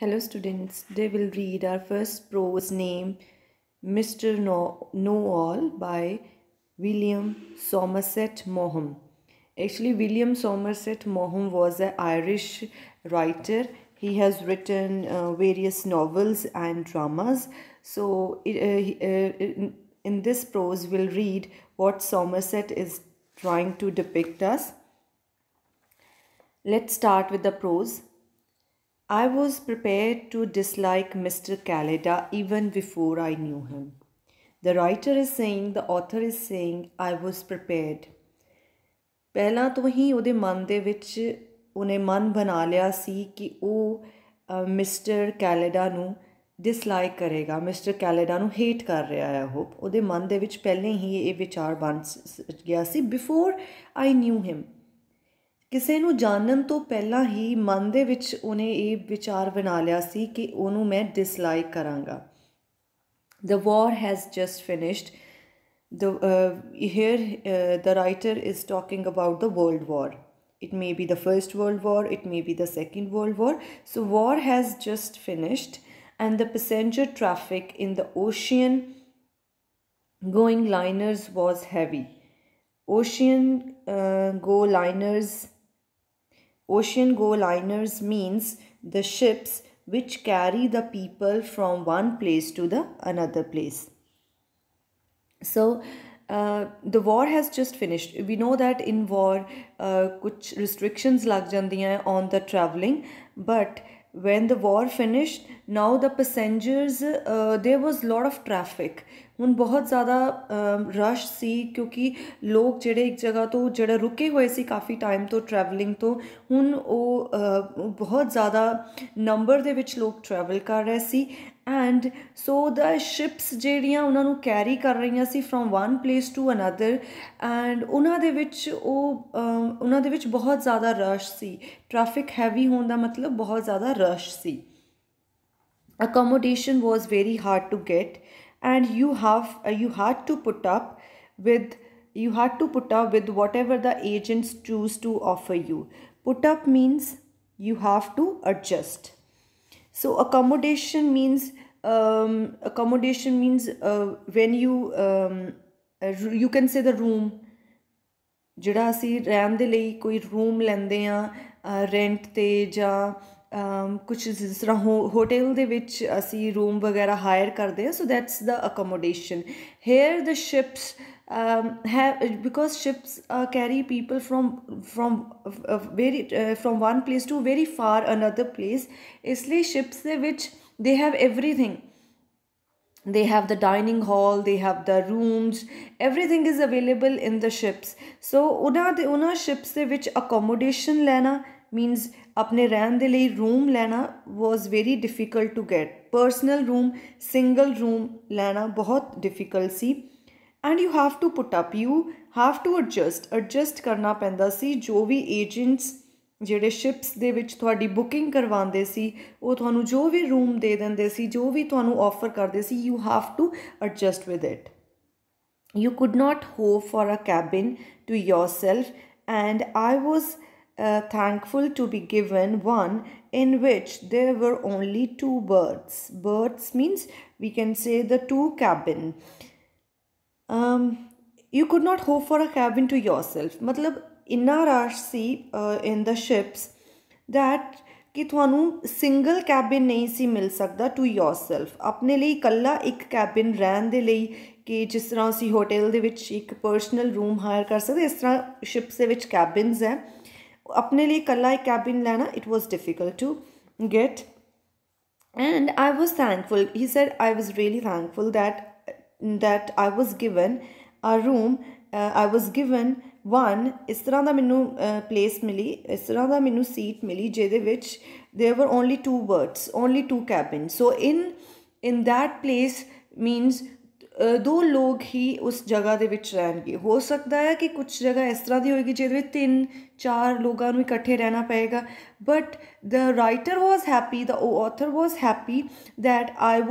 Hello students, today we'll read our first prose name Mr. Know, All by William Somerset Maugham. Actually, William Somerset Maugham was an Irish writer. He has written uh, various novels and dramas. So, uh, uh, in this prose, we'll read what Somerset is trying to depict us. Let's start with the prose. I was prepared to dislike Mr. Caleda even before I knew him. The writer is saying, the author is saying, I was prepared. ਪਹਿਲਾਂ ਤੋਂ ਹੀ ਉਹਦੇ ਮਨ ਦੇ ਵਿੱਚ ਉਹਨੇ ਮਨ ਬਣਾ ਲਿਆ ਸੀ ਕਿ ਉਹ ਮਿਸਟਰ ਕੈਲੇਡਾ ਨੂੰ ਡਿਸਲਾਈਕ ਕਰੇਗਾ ਮਿਸਟਰ ਕੈਲੇਡਾ ਨੂੰ ਹੇਟ ਕਰ ਰਿਹਾ ਹੈ ਉਹ ਉਹਦੇ ਮਨ ਦੇ ਵਿੱਚ ਪਹਿਲੇ ਹੀ ਇਹ ਵਿਚਾਰ ਬਣ ਗਿਆ ਸੀ ਬਿਫੋਰ ਆਈ ਨਿਊ ਹਿਮ ਕਿਸੇ ਨੂੰ ਜਾਣਨ ਤੋਂ ਪਹਿਲਾਂ ਹੀ ਮਨ ਦੇ ਵਿੱਚ ਉਹਨੇ ਇਹ ਵਿਚਾਰ ਬਣਾ ਲਿਆ ਸੀ ਕਿ ਉਹਨੂੰ ਮੈਂ ਡਿਸਲਾਈਕ ਕਰਾਂਗਾ The war has just finished. The, uh, here, uh, the writer is talking about the World War. It may be the First World War, it may be the Second World War. So, war has just finished, and the passenger traffic in the ocean going liners was heavy. Ocean uh, go liners Ocean go liners means the ships which carry the people from one place to the another place. So uh, the war has just finished. We know that in war, uh, restrictions lag on the traveling, but when the war finished, now the passengers uh, there was lot of traffic. ਹੁਣ ਬਹੁਤ ਜ਼ਿਆਦਾ rush ਸੀ ਕਿਉਂਕਿ ਲੋਕ ਜਿਹੜੇ ਇੱਕ ਜਗ੍ਹਾ ਤੋਂ ਜਿਹੜਾ ਰੁਕੇ ਹੋਏ ਸੀ ਕਾਫੀ ਟਾਈਮ ਤੋਂ ਟਰੈਵਲਿੰਗ ਤੋਂ ਹੁਣ ਉਹ ਬਹੁਤ ਜ਼ਿਆਦਾ ਨੰਬਰ ਦੇ ਵਿੱਚ ਲੋਕ ਟਰੈਵਲ ਕਰ ਰਹੇ ਸੀ ਐਂਡ ਸੋ ਦਾ ਸ਼ਿਪਸ ਜਿਹੜੀਆਂ ਉਹਨਾਂ ਨੂੰ ਕੈਰੀ ਕਰ ਰਹੀਆਂ ਸੀ from one place to another and ਉਹਨਾਂ ਦੇ ਵਿੱਚ ਉਹ ਉਹਨਾਂ ਦੇ ਵਿੱਚ ਬਹੁਤ ਜ਼ਿਆਦਾ ਰਸ਼ ਸੀ ਟ੍ਰੈਫਿਕ ਹੈਵੀ ਹੋਣ ਦਾ ਮਤਲਬ ਬਹੁਤ ਜ਼ਿਆਦਾ ਰਸ਼ ਸੀ accommodation was very hard to get and you have uh, you had to put up with you had to put up with whatever the agents choose to offer you put up means you have to adjust so accommodation means um, accommodation means uh, when you um, uh, you can say the room ਜਿਹੜਾ ਅਸੀਂ ਰਹਿਣ ਦੇ ਲਈ ਕੋਈ room ਲੈਂਦੇ ਆ rent ਤੇ ਜਾਂ ਕੁਝ ਜਿਸ ਤਰ੍ਹਾਂ ਹੋਟਲ ਦੇ ਵਿੱਚ ਅਸੀਂ ਰੂਮ ਵਗੈਰਾ ਹਾਇਰ ਕਰਦੇ ਹਾਂ so that's the accommodation here the ships um, have because ships uh, carry people from from uh, very uh, from one place to very far another place इसलिए ships से which they have everything they have the dining hall they have the rooms everything is available in the ships so ਉਹਨਾਂ the ਉਹਨਾਂ ships ਦੇ ਵਿੱਚ accommodation ਲੈਣਾ means ਆਪਣੇ ਰਹਿਣ ਦੇ ਲਈ ਰੂਮ ਲੈਣਾ was very difficult to get personal room single room ਲੈਣਾ ਬਹੁਤ ਡਿਫਿਕਲਟ ਸੀ and you have to put up you have to adjust adjust ਕਰਨਾ ਪੈਂਦਾ ਸੀ ਜੋ ਵੀ ਏਜੰਟਸ ਜਿਹੜੇ ਸ਼ਿਪਸ ਦੇ ਵਿੱਚ ਤੁਹਾਡੀ ਬੁਕਿੰਗ ਕਰਵਾਉਂਦੇ ਸੀ ਉਹ ਤੁਹਾਨੂੰ ਜੋ ਵੀ ਰੂਮ ਦੇ ਦਿੰਦੇ ਸੀ ਜੋ ਵੀ ਤੁਹਾਨੂੰ ਆਫਰ ਕਰਦੇ ਸੀ you have to adjust with it you could not hope for a cabin to yourself and I was thankful to be given one in which there were only two birds. Birds means we can say the two cabin. Um, you could not hope for a cabin to yourself. Matlab in our in the ships that ki single cabin nahi si mil sakda to yourself. Apne lehi kalla ek cabin ran de lehi ki jis tarah hotel de vich ek personal room hire kar sakda. Is tarah ship se vich cabins hai. अपने लिए कलाई cabin lana it was difficult to get and i was thankful he said i was really thankful that that i was given a room uh, i was given one ਇਸ ਤਰ੍ਹਾਂ ਦਾ ਮੈਨੂੰ place ਮਿਲੀ ਇਸ ਤਰ੍ਹਾਂ ਦਾ ਮੈਨੂੰ ਸੀਟ ਮਿਲੀ there were only two berths only two cabins so in in that place means ਦੋ ਲੋਕ ਹੀ ਉਸ ਜਗ੍ਹਾ ਦੇ ਵਿੱਚ ਰਹਿਣਗੇ ਹੋ ਸਕਦਾ ਹੈ ਕਿ ਕੁਝ ਜਗ੍ਹਾ ਇਸ ਤਰ੍ਹਾਂ ਦੀ ਹੋਏਗੀ ਜਿਹਦੇ ਵਿੱਚ ਤਿੰਨ ਚਾਰ ਲੋਕਾਂ ਨੂੰ ਇਕੱਠੇ ਰਹਿਣਾ ਪਏਗਾ but the writer was happy the author was happy that I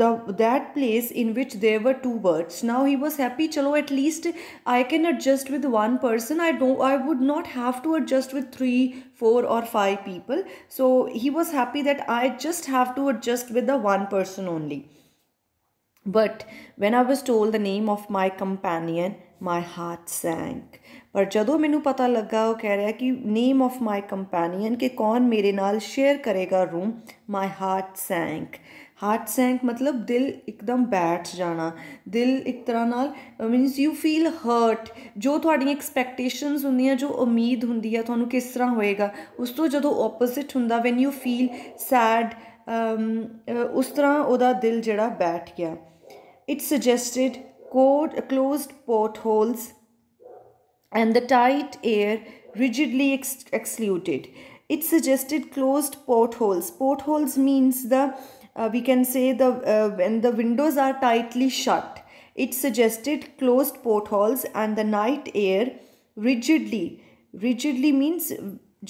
the that place in which there were two birds now he was happy chalo at least i can adjust with one person i don't i would not have to adjust with three four or five people so he was happy that i just have to adjust with the one person only but when I was told the name of my companion my heart sank ਪਰ ਜਦੋਂ ਮੈਨੂੰ ਪਤਾ ਲੱਗਾ ਉਹ ਕਹਿ ਰਿਹਾ ਕਿ ਨੇਮ of my companion ਕਿ ਕੌਣ ਮੇਰੇ ਨਾਲ ਸ਼ੇਅਰ ਕਰੇਗਾ room my heart sank heart sank ਮਤਲਬ ਦਿਲ ਇੱਕਦਮ ਬੈਠ ਜਾਣਾ ਦਿਲ ਇੱਕ ਤਰ੍ਹਾਂ ਨਾਲ ਮੀਨਸ ਯੂ ਫੀਲ ਹਰਟ ਜੋ ਤੁਹਾਡੀਆਂ ਐਕਸਪੈਕਟੇਸ਼ਨਸ ਹੁੰਦੀਆਂ ਜੋ ਉਮੀਦ ਹੁੰਦੀ ਆ ਤੁਹਾਨੂੰ ਕਿਸ ਤਰ੍ਹਾਂ ਹੋਏਗਾ ਉਸ ਤੋਂ ਜਦੋਂ ਆਪੋਜ਼ਿਟ ਹੁੰਦਾ ਵੈਨ ਯੂ ਫੀਲ ਸੈਡ ਉਸ ਤਰ੍ਹਾਂ ਉਹਦਾ ਦਿਲ ਜਿਹੜਾ ਬੈਠ ਗਿਆ It suggested closed portholes and the tight air rigidly ex excluded. It suggested closed portholes. Portholes means the, uh, we can say the, uh, when the windows are tightly shut. It suggested closed portholes and the night air rigidly. Rigidly means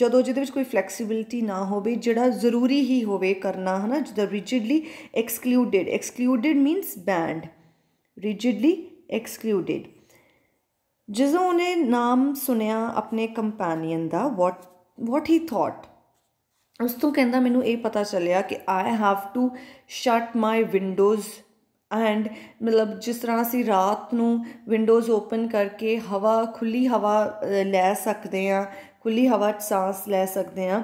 ਜਦੋਂ ਜਿਹਦੇ ਵਿੱਚ ਕੋਈ flexibility ਨਾ ਹੋਵੇ ਜਿਹੜਾ ਜ਼ਰੂਰੀ ਹੀ ਹੋਵੇ ਕਰਨਾ ਹਨਾ ਜਿਹਦਾ ਰਿਜਿਡਲੀ ਐਕਸਕਲੂਡਡ ਐਕਸਕਲੂਡਡ ਮੀਨਸ ਬੈਂਡ ਰਿਜਿਡਲੀ ਐਕਸਕਲੂਡਡ ਜਦੋਂ ਉਹਨੇ ਨਾਮ ਸੁਨਿਆ ਆਪਣੇ ਕੰਪੈਨੀਅਨ ਦਾ ਵਾਟ ਵਾਟ ਹੀ ਥੌਟ ਉਸ ਤੋਂ ਕਹਿੰਦਾ ਮੈਨੂੰ ਇਹ ਪਤਾ ਚੱਲਿਆ ਕਿ I have to shut my windows and ਮਤਲਬ ਜਿਸ ਤਰ੍ਹਾਂ ਅਸੀਂ ਰਾਤ ਨੂੰ ਵਿੰਡੋਜ਼ ਓਪਨ ਕਰਕੇ ਹਵਾ ਖੁੱਲੀ ਹਵਾ ਲੈ ਸਕਦੇ ਆ खुली हवा सांस लै सकते हैं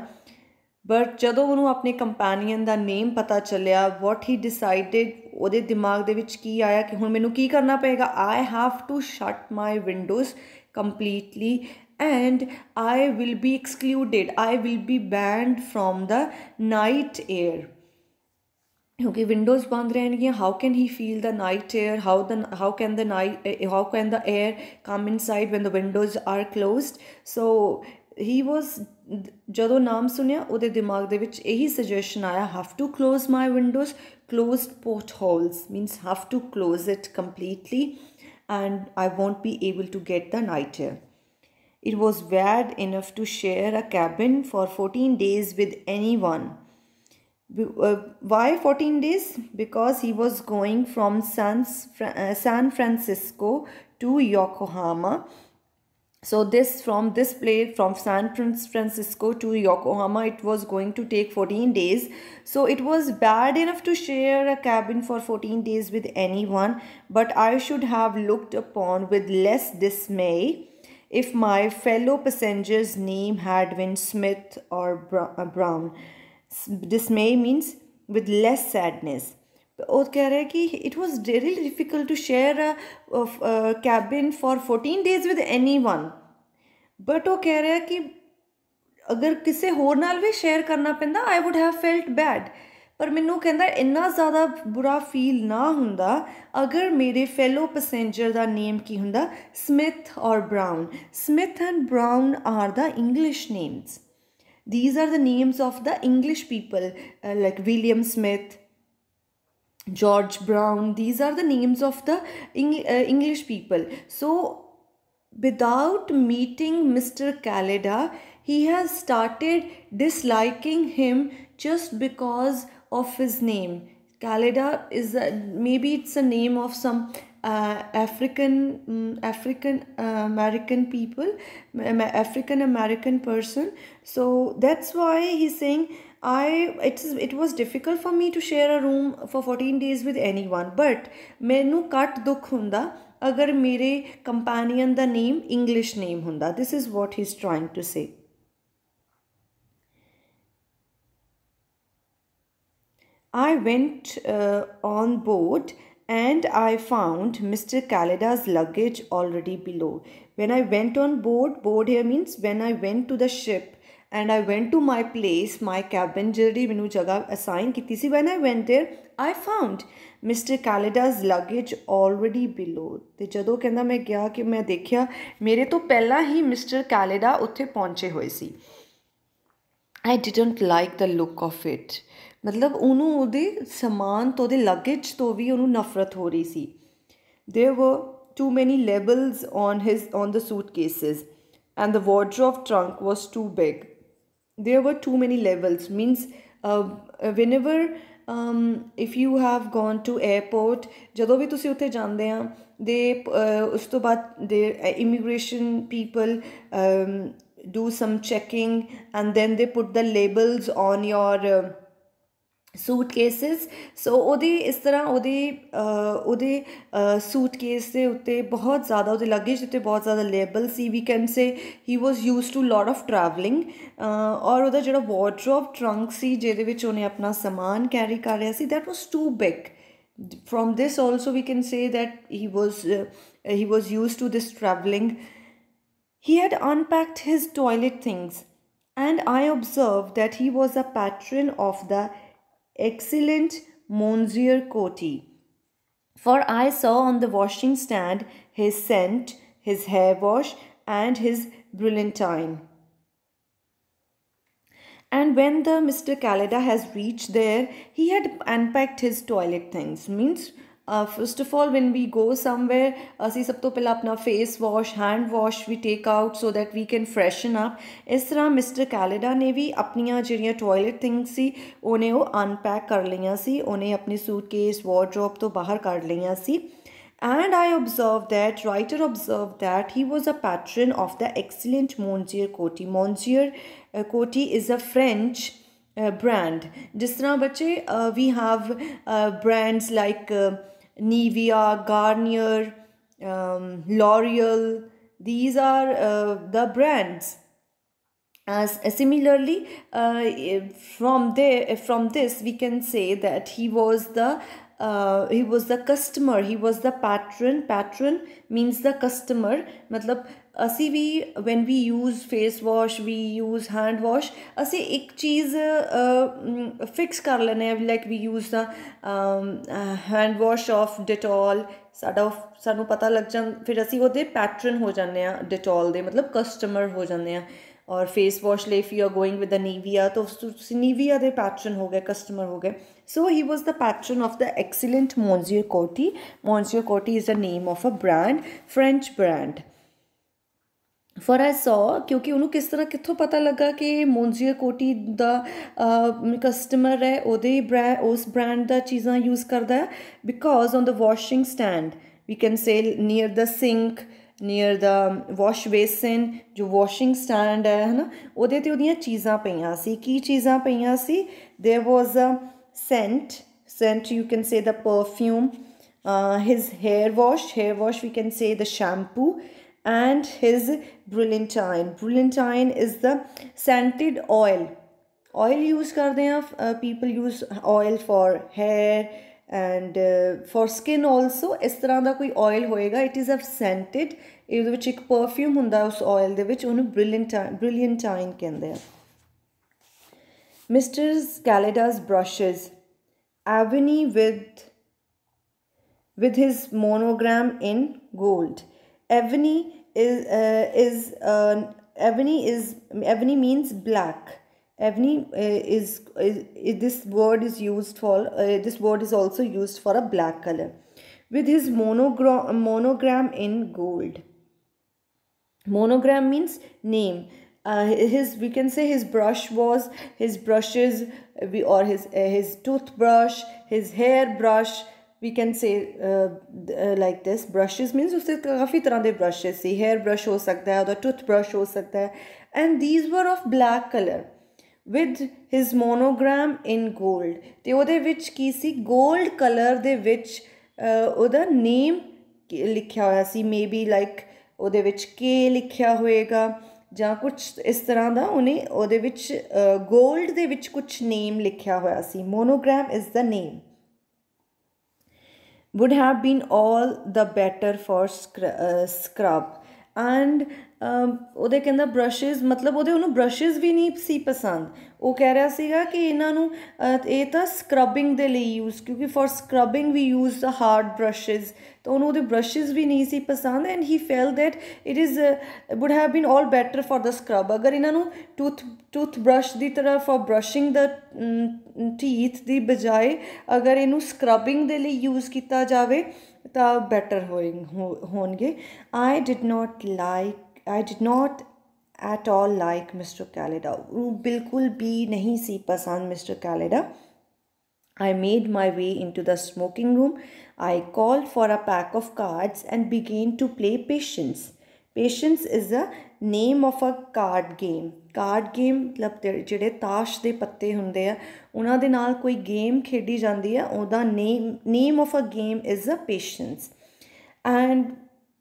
पर जो उन्होंने अपने कंपेनियन का नेम पता चलिया वॉट ही डिसाइडेड वो दिमाग दे विच की आया कि हूँ मैं की करना पेगा I have to shut my windows completely and I will be excluded I will be banned from the night air क्योंकि विंडोज़ बंद रहनगियाँ how can he feel the night air how the how can the night how can the air come inside when the windows are close so he was ਜਦੋਂ ਨਾਮ ਸੁਣਿਆ ਉਹਦੇ ਦਿਮਾਗ ਦੇ ਵਿੱਚ ਇਹੀ ਸੁਜੈਸ਼ਨ ਆਇਆ have to close my windows closed portholes means have to close it completely and I won't be able to get the night air It was bad enough to share a cabin for 14 days with anyone. Uh, why 14 days? Because he was going from San, uh, San Francisco to Yokohama so this from this place from san francisco to yokohama it was going to take 14 days so it was bad enough to share a cabin for 14 days with anyone but i should have looked upon with less dismay if my fellow passenger's name had been smith or uh, brown dismay means with less sadness ਉਹ ਕਹਿ ਰਿਹਾ ਕਿ it was really difficult to share a cabin for 14 days with anyone but ਉਹ ਕਹਿ ਰਿਹਾ ਕਿ ਅਗਰ ਕਿਸੇ ਹੋਰ ਨਾਲ ਵੀ ਸ਼ੇਅਰ ਕਰਨਾ ਪੈਂਦਾ I would have felt bad ਪਰ ਮੈਨੂੰ ਕਹਿੰਦਾ ਇੰਨਾ ਜ਼ਿਆਦਾ ਬੁਰਾ ਫੀਲ ਨਾ ਹੁੰਦਾ ਅਗਰ ਮੇਰੇ ਫੈਲੋ ਪੈਸੇਂਜਰ ਦਾ ਨੇਮ ਕੀ ਹੁੰਦਾ ਸਮਿਥ ਔਰ Brown Smith and Brown are the English names these are the names of the English people like William Smith George Brown. These are the names of the uh, English people. So without meeting Mr. Caleda, he has started disliking him just because of his name. Caleda is a, maybe it's a name of some uh, African um, African uh, American people, African American person. So that's why he's saying I it's it was difficult for me to share a room for 14 days with anyone but ਮੈਨੂੰ ਘੱਟ ਦੁੱਖ ਹੁੰਦਾ Agar mere companion ਦਾ name English name hunda. this is what he's trying to say I went uh, on board and I found Mr. Caleda's luggage already below. When I went on board, board here means when I went to the ship, and I went to my place my cabin ਜਿਹੜੀ ਮੈਨੂੰ ਜਗ੍ਹਾ assign ਕੀਤੀ ਸੀ when I went there I found mister Kelada's luggage already below ਤੇ ਜਦੋਂ ਕਹਿੰਦਾ ਮੈਂ ਗਿਆ ਕਿ ਮੈਂ ਦੇਖਿਆ ਮੇਰੇ ਤੋਂ ਪਹਿਲਾਂ ਹੀ ਮਿਸਟਰ ਕੈਲੇਡਾ ਉੱਥੇ ਪਹੁੰਚੇ ਹੋਏ ਸੀ I didn't like the look of it ਮਤਲਬ ਉਹਨੂੰ ਉਹਦੇ ਸਮਾਨ ਤੋਂ ਉਹਦੇ ਲਗੇਜ ਤੋਂ ਵੀ ਉਹਨੂੰ ਨਫ਼ਰਤ ਹੋ ਰਹੀ ਸੀ there were too many labels on his on the suitcases and the wardrobe trunk was too big there were too many levels means uh, uh, whenever um, if you have gone to airport ਜਦੋਂ ਵੀ ਤੁਸੀਂ ਉੱਥੇ ਜਾਂਦੇ ਆ ਦੇ ਉਸ ਤੋਂ ਬਾਅਦ ਦੇ immigration people do some checking and then they put the labels on your uh, suitcases so ਉਹਦੇ ਇਸ ਤਰ੍ਹਾਂ ਉਹਦੇ ਉਹਦੇ ਸੂਟਕੇਸ ਦੇ ਉੱਤੇ ਬਹੁਤ ਜ਼ਿਆਦਾ ਉਹਦੇ ਲਗੇਜ ਉੱਤੇ ਬਹੁਤ ਜ਼ਿਆਦਾ ਲੇਬਲ ਸੀ we can say he was used to lot of travelling ਔਰ ਉਹਦਾ ਜਿਹੜਾ ਵਾਰਡਰੋਬ ਟਰੰਕ ਸੀ ਜਿਹਦੇ ਵਿੱਚ ਉਹਨੇ ਆਪਣਾ ਸਮਾਨ ਕੈਰੀ ਕਰ ਰਿਹਾ ਸੀ that was too big from this also we can say that he was he was used to this traveling he had unpacked his toilet things and i observed that he was a patron of the Excellent, Monsieur Coti. For I saw on the washing stand his scent, his hair wash, and his brillantine. And when the Mr. Calida has reached there, he had unpacked his toilet things. Means uh, first of all when we go somewhere ਅਸੀਂ ਸਭ ਤੋਂ ਪਹਿਲਾਂ ਆਪਣਾ face wash hand wash we take out so that we can freshen up ਇਸ ਤਰ੍ਹਾਂ mister ਕੈਲੇਡਾ ਨੇ ਵੀ ਆਪਣੀਆਂ ਜਿਹੜੀਆਂ ਟਾਇਲਟ ਥਿੰਗਸ ਸੀ ਉਹਨੇ ਉਹ ਅਨਪੈਕ ਕਰ ਲਈਆਂ ਸੀ ਉਹਨੇ ਆਪਣੇ ਸੂਟਕੇਸ ਵਾਰਡਰੋਬ ਤੋਂ ਬਾਹਰ ਕੱਢ ਲਈਆਂ ਸੀ and I observed that, writer observed that he was a patron of the excellent Monsieur Coty. Monsieur uh, Coty is a French uh, brand. Jis tarah bache, uh, we have brands like... Nivea, Garnier, um, L'Oreal. These are uh, the brands. As uh, similarly, uh, from there, from this, we can say that he was the uh, he was the customer he was the patron patron means the customer matlab uh, see we when we use face wash we use hand wash ਅਸੀਂ ਇੱਕ ਚੀਜ਼ fix ਕਰ ਲੈਨੇ ਆ like we use the hand wash of Dettol ਸਾਡਾ ਸਾਨੂੰ ਪਤਾ ਲੱਗ ਜਾਂ ਫਿਰ ਅਸੀਂ ਉਹਦੇ ਪੈਟਰਨ ਹੋ ਜਾਂਦੇ ਆ ਡਿਟੋਲ ਦੇ ਮਤਲਬ ਕਸਟਮਰ ਹੋ ਜਾਂਦੇ ਆ ਔਰ ਫੇਸ ਵਾਸ਼ ਲਈ if you are going with a Nivea ਤਾਂ ਉਸ ਨੀਵੀਆ ਦੇ ਪੈਟਰਨ ਹੋ ਗਏ ਕਸਟਮਰ ਹੋ ਗਏ So he was the patron of the excellent Monsieur Coty. Monsieur Coty is the name of a brand, French brand. ਫਰ ਆਈ ਸੌ ਕਿਉਂਕਿ ਉਹਨੂੰ ਕਿਸ ਤਰ੍ਹਾਂ ਕਿੱਥੋਂ ਪਤਾ ਲੱਗਾ ਕਿ ਮੋਂਜੀਆ ਕੋਟੀ ਦਾ ਕਸਟਮਰ ਹੈ ਉਹਦੇ ਬ੍ਰਾਂਡ ਉਸ ਬ੍ਰਾਂਡ ਦਾ ਚੀਜ਼ਾਂ ਯੂਜ਼ ਕਰਦਾ because on the washing stand we can say near the sink near the wash basin ਜੋ ਵਾਸ਼ਿੰਗ ਸਟੈਂਡ ਹੈ ਹਨਾ ਉਹਦੇ ਤੇ ਉਹਦੀਆਂ ਚੀਜ਼ਾਂ ਪਈਆਂ ਸੀ ਕੀ ਚੀਜ਼ਾਂ ਪਈਆਂ ਸੀ there was a scent scent you can say the perfume his hair wash hair wash we can say the shampoo and his brilliantine brilliantine is the scented oil oil use karte hain uh, people use oil for hair and uh, for skin also is tarah da koi oil hoega it is a scented It is a ek perfume hunda us oil de vich ohnu brilliantine brilliantine kehnde mr scalida's brushes avani with with his monogram in gold Ebony is uh, is uh, ebony is ebony means black ebony uh, is, is, is, this word is used for uh, this word is also used for a black color with his monogram monogram in gold monogram means name uh, his we can say his brush was his brushes or his uh, his toothbrush his hairbrush we can say like this brushes means ਉਸ ਤੇ ਕਾਫੀ ਤਰ੍ਹਾਂ ਦੇ brushes ਸੀ hair brush ਹੋ ਸਕਦਾ ਹੈ ਉਹਦਾ tooth brush ਹੋ ਸਕਦਾ ਹੈ and these were of black colour with his monogram in 골ਡ ਤੇ ਉਹਦੇ ਵਿੱਚ ਕੀ ਸੀ 골ਡ ਕਲਰ ਦੇ ਵਿੱਚ ਉਹਦਾ ਨੇਮ ਲਿਖਿਆ ਹੋਇਆ ਸੀ ਮੇਬੀ ਲਾਈਕ ਉਹਦੇ ਵਿੱਚ ਕੇ ਲਿਖਿਆ ਹੋਏਗਾ ਜਾਂ ਕੁਝ ਇਸ ਤਰ੍ਹਾਂ ਦਾ ਉਹਨੇ ਉਹਦੇ ਵਿੱਚ 골ਡ ਦੇ ਵਿੱਚ ਕੁਝ ਨੇਮ ਲਿਖਿਆ ਹੋਇਆ ਸੀ monogram is the name would have been all the better for uh, scrub ਐਂਡ um, ਉਹਦੇ ਕਹਿੰਦਾ ਬ੍ਰਸ਼ਸ ਮਤਲਬ ਉਹਦੇ ਉਹਨੂੰ ਬ੍ਰਸ਼ਸ ਵੀ ਨਹੀਂ ਸੀ ਪਸੰਦ ਉਹ ਕਹਿ ਰਿਹਾ ਸੀਗਾ ਕਿ ਇਹਨਾਂ ਨੂੰ ਇਹ ਤਾਂ ਸਕਰਬਿੰਗ ਦੇ ਲਈ ਯੂਜ਼ ਕਿਉਂਕਿ for scrubbing we use the hard brushes ਤਾਂ ਉਹਨੂੰ ਉਹਦੇ ਬ੍ਰਸ਼ਸ ਵੀ ਨਹੀਂ ਸੀ ਪਸੰਦ and he felt that it is would have been all better for the scrub ਅਗਰ ਇਹਨਾਂ ਨੂੰ ਟੂਥ ਟੂਥ ਬ੍ਰਸ਼ ਦੀ ਤਰ੍ਹਾਂ ਫॉर ਬ੍ਰਸ਼ਿੰਗ ਦਾ ਟੀਥ ਦੀ ਬਜਾਏ ਅਗਰ ਇਹਨੂੰ ਸਕਰਬਿੰਗ ਦੇ ਲਈ ਯੂਜ਼ ਕੀਤਾ ਜਾਵੇ the better honge. I did not like, I did not at all like Mr. Caleda. Bilkul bhi nahi si pasand Mr. Caleda. I made my way into the smoking room. I called for a pack of cards and began to play patience. Patience is a name of a card game card game ਮਤਲਬ ਜਿਹੜੇ ਤਾਸ਼ ਦੇ ਪੱਤੇ ਹੁੰਦੇ ਆ ਉਹਨਾਂ ਦੇ ਨਾਲ ਕੋਈ ਗੇਮ ਖੇਡੀ ਜਾਂਦੀ ਆ ਉਹਦਾ name name of a game is a patience and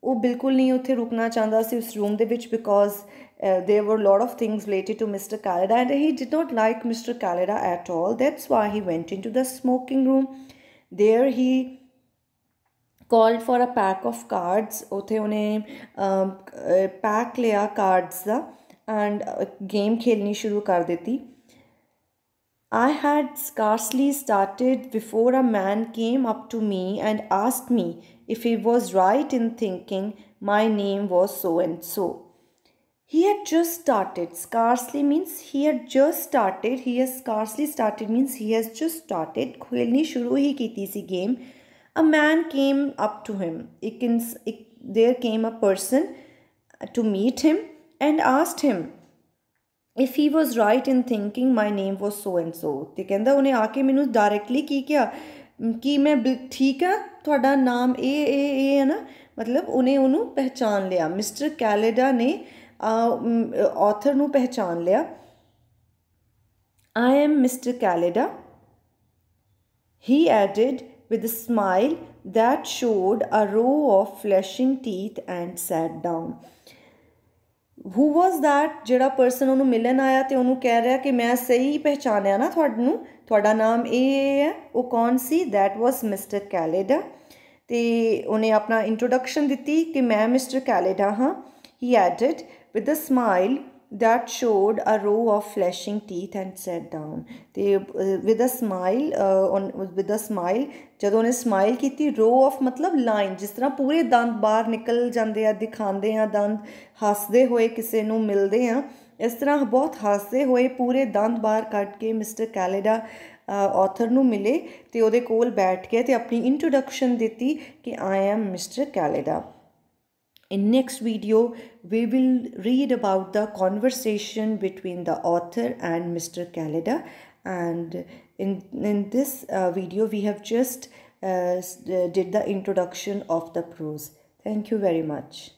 ਉਹ ਬਿਲਕੁਲ ਨਹੀਂ ਉੱਥੇ ਰੁਕਣਾ ਚਾਹੁੰਦਾ ਸੀ ਉਸ ਰੂਮ ਦੇ ਵਿੱਚ because there were a lot of things related to Mr. Kalida, and he did not like Mr. Kalida at all. That's why he went into the smoking room. There he Called for a pack of cards, उत्थै उ'नें pack लेआ cards दा end game खेलनी शुरू कर दित्ती I had scarcely started before a man came up to me and asked me if he was right in thinking my name was so and so. He had just started. Scarcely means he had just started. He has scarcely started means he has just started. खेलनी शुरू ही की थी सी game. a man came up to him. It can, it, there came a person to meet him and asked him if he was right in thinking my name was so and so ਤੇ ਕਹਿੰਦਾ ਉਹਨੇ ਆ ਕੇ ਮੈਨੂੰ directly ਕੀ ਕਿਹਾ ਕਿ ਮੈਂ ਠੀਕ ਆ ਤੁਹਾਡਾ ਨਾਮ ਇਹ ਇਹ ਇਹ ਹੈ ਨਾ ਮਤਲਬ ਉਹਨੇ ਉਹਨੂੰ ਪਹਿਚਾਨ ਲਿਆ ਮਿਸਟਰ ਕੈਲੇਡਾ ਨੇ ਆਥਰ ਨੂੰ ਪਹਿਚਾਨ ਲਿਆ I am mister Kelada he added with a smile that showed a row of flashing teeth and sat down. Who was that ਜਿਹੜਾ ਪਰਸਨ ਉਹਨੂੰ ਮਿਲਣ ਆਇਆ ਤੇ ਉਹਨੂੰ ਕਹਿ ਰਿਹਾ ਕਿ ਮੈਂ ਸਹੀ ਪਹਿਚਾਨਿਆ ਨਾ ਤੁਹਾਨੂੰ ਤੁਹਾਡਾ ਨਾਮ ਇਹ ਹੈ ਉਹ ਕੌਣ ਸੀ that was ਮਿਸਟਰ ਕੈਲੇਡਾ ਤੇ ਉਹਨੇ ਆਪਣਾ ਇੰਟਰੋਡਕਸ਼ਨ ਦਿੱਤੀ ਕਿ ਮੈਂ ਮਿਸਟਰ ਕੈਲੇਡਾ ਹਾਂ he added with a smile that showed a row of flashing teeth and sat down ਤੇ uh, with a smile uh, on with a smile ਜਦੋਂ ਉਹਨੇ ਸਮਾਈਲ ਕੀਤੀ ਰੋ ਆਫ ਮਤਲਬ ਲਾਈਨ ਜਿਸ ਤਰ੍ਹਾਂ ਪੂਰੇ ਦੰਦ ਬਾਹਰ ਨਿਕਲ ਜਾਂਦੇ ਆ ਦਿਖਾਉਂਦੇ ਆ ਦੰਦ ਹੱਸਦੇ ਹੋਏ ਕਿਸੇ ਨੂੰ ਮਿਲਦੇ ਆ ਇਸ ਤਰ੍ਹਾਂ ਬਹੁਤ ਹੱਸਦੇ ਹੋਏ ਪੂਰੇ ਦੰਦ ਬਾਹਰ ਕੱਢ ਕੇ ਮਿਸਟਰ ਕੈਲੇਡਾ ਆਥਰ ਨੂੰ ਮਿਲੇ ਤੇ ਉਹਦੇ ਕੋਲ ਬੈਠ ਕੇ ਤੇ ਆਪਣੀ ਇੰਟਰੋਡਕਸ਼ਨ ਦਿੱਤੀ ਕਿ I am mister Kelada In next video, we will read about the conversation between the author and Mr. Calida. And in, in this uh, video, we have just uh, uh did the introduction of the prose. Thank you very much.